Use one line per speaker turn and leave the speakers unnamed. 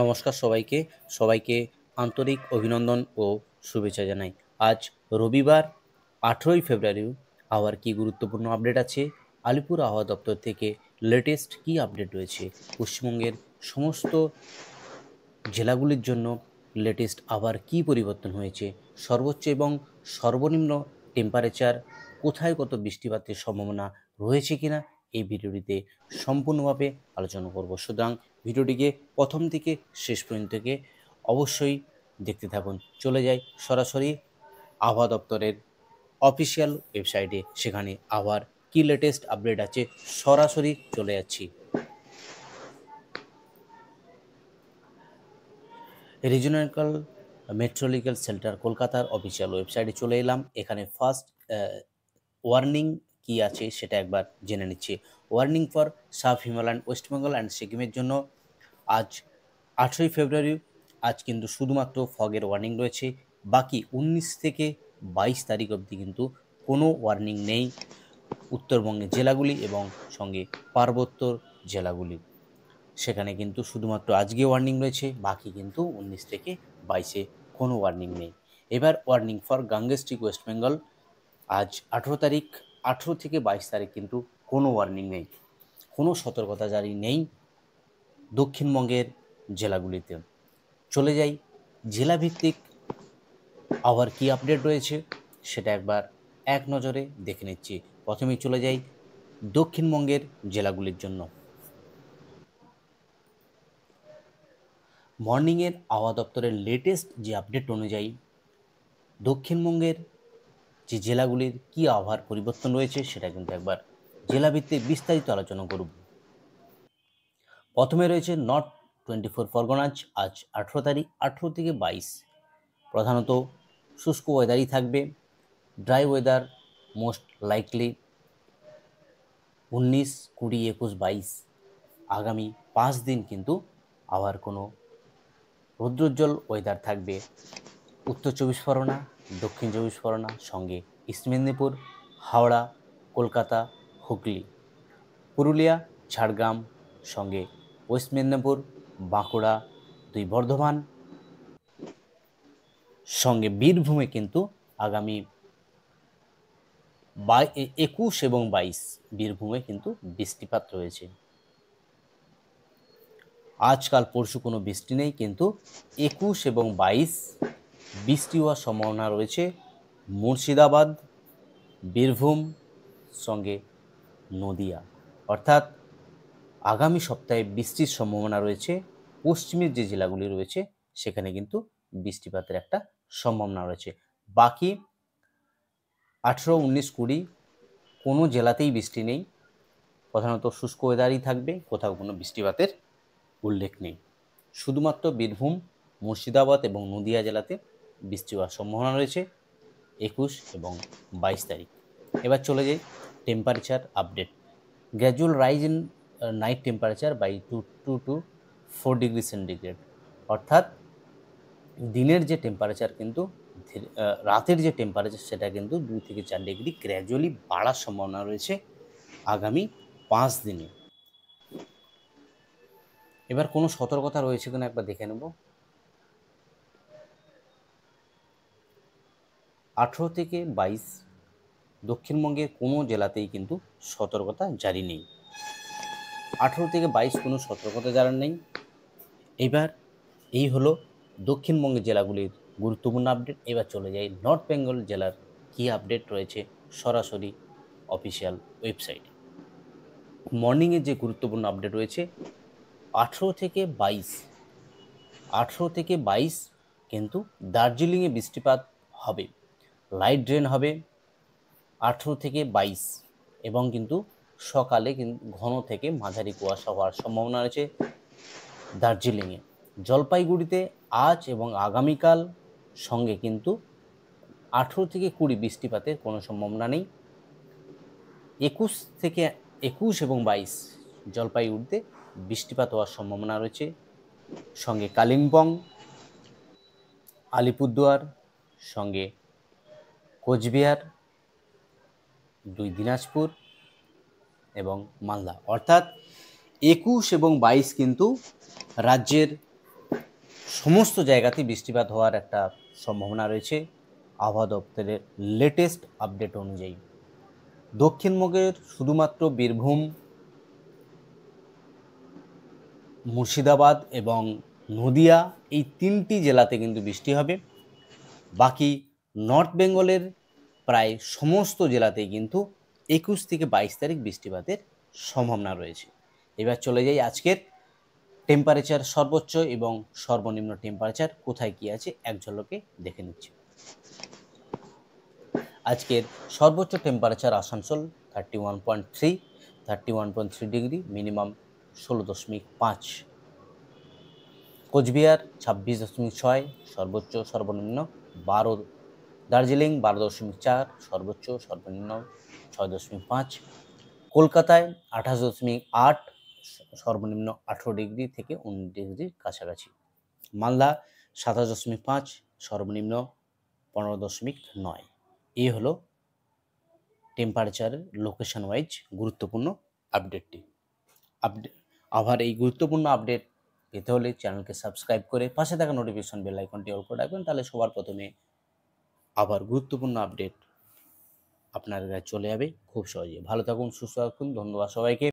নমস্কার সবাইকে সবাইকে আন্তরিক অভিনন্দন ও শুভেচ্ছা জানাই আজ রবিবার আঠেরোই ফেব্রুয়ারি আবার কি গুরুত্বপূর্ণ আপডেট আছে আলিপুর আবহাওয়া দপ্তর থেকে লেটেস্ট কি আপডেট রয়েছে পশ্চিমবঙ্গের সমস্ত জেলাগুলির জন্য লেটেস্ট আবার কি পরিবর্তন হয়েছে সর্বোচ্চ এবং সর্বনিম্ন টেম্পারেচার কোথায় কত বৃষ্টিপাতের সম্ভাবনা রয়েছে কিনা এই ভিডিওটিতে সম্পূর্ণভাবে আলোচনা করব সুতরাং ভিডিওটিকে প্রথম থেকে শেষ পর্যন্তকে অবশ্যই দেখতে থাকুন চলে যাই সরাসরি আবহাওয়া দপ্তরের অফিসিয়াল ওয়েবসাইটে সেখানে আবার কি লেটেস্ট আপডেট আছে সরাসরি চলে যাচ্ছি রিজনাল মেট্রোলজিক্যাল সেন্টার কলকাতার অফিসিয়াল ওয়েবসাইটে চলে এলাম এখানে ফার্স্ট ওয়ার্নিং কি আছে সেটা একবার জেনে নিচ্ছি warning for sub Himalayan West Bengal and সিকিমের জন্য আজ আঠেরোই ফেব্রুয়ারি আজ কিন্তু শুধুমাত্র ফগের ওয়ার্নিং রয়েছে বাকি উনিশ থেকে বাইশ তারিখ অবধি কিন্তু কোনো ওয়ার্নিং নেই উত্তরবঙ্গের জেলাগুলি এবং সঙ্গে পার্বত্যর জেলাগুলি সেখানে কিন্তু শুধুমাত্র আজকে ওয়ার্নিং রয়েছে বাকি কিন্তু উনিশ থেকে বাইশে কোনো ওয়ার্নিং নেই এবার warning for Gangetic West Bengal আজ আঠেরো তারিখ আঠেরো থেকে বাইশ তারিখ কিন্তু কোনো ওয়ার্নিং নেই কোনো সতর্কতা জারি নেই দক্ষিণবঙ্গের জেলাগুলিতে চলে যাই জেলাভিত্তিক আবার কি আপডেট রয়েছে সেটা একবার এক নজরে দেখে নিচ্ছি প্রথমেই চলে যাই দক্ষিণবঙ্গের জেলাগুলির জন্য মর্নিংয়ের আবহাওয়া দপ্তরের লেটেস্ট যে আপডেট অনুযায়ী দক্ষিণবঙ্গের যে জেলাগুলির কী আবহাওয়ার পরিবর্তন রয়েছে সেটা কিন্তু একবার জেলাভিত্তিক বিস্তারিত আলোচনা করব প্রথমে রয়েছে নর্থ টোয়েন্টি ফোর ফরগনাজ আজ আঠেরো তারিখ আঠেরো থেকে বাইশ প্রধানত শুষ্ক ওয়েদারই থাকবে ড্রাই ওয়েদার মোস্ট লাইকলি উনিশ কুড়ি একুশ বাইশ আগামী পাঁচ দিন কিন্তু আবার কোনো রৌদ্রোজ্জ্বল ওয়েদার থাকবে উত্তর চব্বিশ পরগনা দক্ষিণ চব্বিশ পরগনা সঙ্গে ইস্ট মেদিনীপুর হাওড়া কলকাতা হুগলি পুরুলিয়া ঝাড়গ্রাম সঙ্গে ওয়েস্ট মেদিনীপুর বাঁকুড়া দুই বর্ধমান সঙ্গে বীরভূমে কিন্তু আগামী বাই একুশ এবং বাইশ বীরভূমে কিন্তু বৃষ্টিপাত রয়েছে আজকাল পরশু কোনো বৃষ্টি নেই কিন্তু একুশ এবং বাইশ বৃষ্টি হওয়ার সম্ভাবনা রয়েছে মুর্শিদাবাদ বীরভূম সঙ্গে নদিয়া অর্থাৎ আগামী সপ্তাহে বৃষ্টির সম্ভাবনা রয়েছে পশ্চিমের যে জেলাগুলি রয়েছে সেখানে কিন্তু বৃষ্টিপাতের একটা সম্ভাবনা রয়েছে বাকি আঠেরো উনিশ কুড়ি কোনো জেলাতেই বৃষ্টি নেই প্রধানত শুষ্ক ওয়েদারই থাকবে কোথাও কোনো বৃষ্টিপাতের উল্লেখ নেই শুধুমাত্র বীরভূম মুর্শিদাবাদ এবং নদিয়া জেলাতে বৃষ্টি হওয়ার সম্ভাবনা রয়েছে একুশ এবং বাইশ তারিখ এবার চলে যাই temperature update gradual rise in night temperature by two two to four degree centigrade অর্থাৎ দিনের যে টেম্পারেচার কিন্তু রাতের যে টেম্পারেচার সেটা কিন্তু দুই থেকে চার ডিগ্রি গ্র্যাজুয়ালি বাড়ার সম্ভাবনা রয়েছে আগামী পাঁচ দিনে এবার কোনো সতর্কতা রয়েছে কিনা একবার দেখে নেব আঠেরো থেকে বাইশ দক্ষিণবঙ্গের কোনো জেলাতেই কিন্তু সতর্কতা জারি নেই আঠেরো থেকে বাইশ কোনো সতর্কতা জানান নেই এবার এই হলো দক্ষিণবঙ্গের জেলাগুলির গুরুত্বপূর্ণ আপডেট এবার চলে যাই নর্থ বেঙ্গল জেলার কী আপডেট রয়েছে সরাসরি অফিসিয়াল ওয়েবসাইট মর্নিংয়ে যে গুরুত্বপূর্ণ আপডেট রয়েছে আঠেরো থেকে বাইশ আঠেরো থেকে বাইশ কিন্তু দার্জিলিংয়ে বৃষ্টিপাত হবে লাইট ড্রেন হবে আঠেরো থেকে বাইশ এবং কিন্তু সকালে ঘন থেকে মাঝারি কুয়াশা হওয়ার সম্ভাবনা রয়েছে দার্জিলিংয়ে জলপাইগুড়িতে আজ এবং আগামীকাল সঙ্গে কিন্তু আঠেরো থেকে কুড়ি বৃষ্টিপাতের কোনো সম্ভাবনা নেই একুশ থেকে একুশ এবং বাইশ জলপাইগুড়িতে বৃষ্টিপাত হওয়ার সম্ভাবনা রয়েছে সঙ্গে কালিম্পং আলিপুরদুয়ার সঙ্গে কোচবিহার দুই দিনাজপুর এবং মালদা অর্থাৎ একুশ এবং বাইশ কিন্তু রাজ্যের সমস্ত জায়গাতে বৃষ্টিপাত হওয়ার একটা সম্ভাবনা রয়েছে আবহাওয়া দপ্তরের লেটেস্ট আপডেট অনুযায়ী দক্ষিণবঙ্গের শুধুমাত্র বীরভূম মুর্শিদাবাদ এবং নদিয়া এই তিনটি জেলাতে কিন্তু বৃষ্টি হবে বাকি নর্থ বেঙ্গলের প্রায় সমস্ত জেলাতেই কিন্তু একুশ থেকে বাইশ তারিখ বৃষ্টিপাতের সম্ভাবনা রয়েছে এবার চলে যাই আজকের টেম্পারেচার সর্বোচ্চ এবং সর্বনিম্ন টেম্পারেচার কোথায় কী আছে এক ঝলকে দেখে নিচ্ছি আজকের সর্বোচ্চ temperature Asansol thirty one point three thirty one point three degree minimum ষোলো দশমিক পাঁচ কোচবিহার ছাব্বিশ দশমিক ছয় সর্বোচ্চ সর্বনিম্ন বারো দার্জিলিং বারো দশমিক চার সর্বোচ্চ সর্বনিম্ন ছয় দশমিক পাঁচ কলকাতায় আঠাশ দশমিক আট সর্বনিম্ন আঠেরো ডিগ্রি থেকে উনিশ ডিগ্রির কাছাকাছি মালদা সাতাশ দশমিক পাঁচ সর্বনিম্ন পনেরো দশমিক নয় এই হলো টেম্পারেচারের লোকেশন ওয়াইজ গুরুত্বপূর্ণ আপডেটটি আপডেট আবার এই গুরুত্বপূর্ণ আপডেট পেতে হলে চ্যানেলকে সাবস্ক্রাইব করে পাশে থাকা নোটিফিকেশন বেল আইকনটি অল করে রাখবেন তাহলে সবার প্রথমে আবার গুরুত্বপূর্ণ আপডেট আপনার কাছে চলে যাবে খুব সহজে ভালো থাকুন সুস্থ থাকুন ধন্যবাদ সবাইকে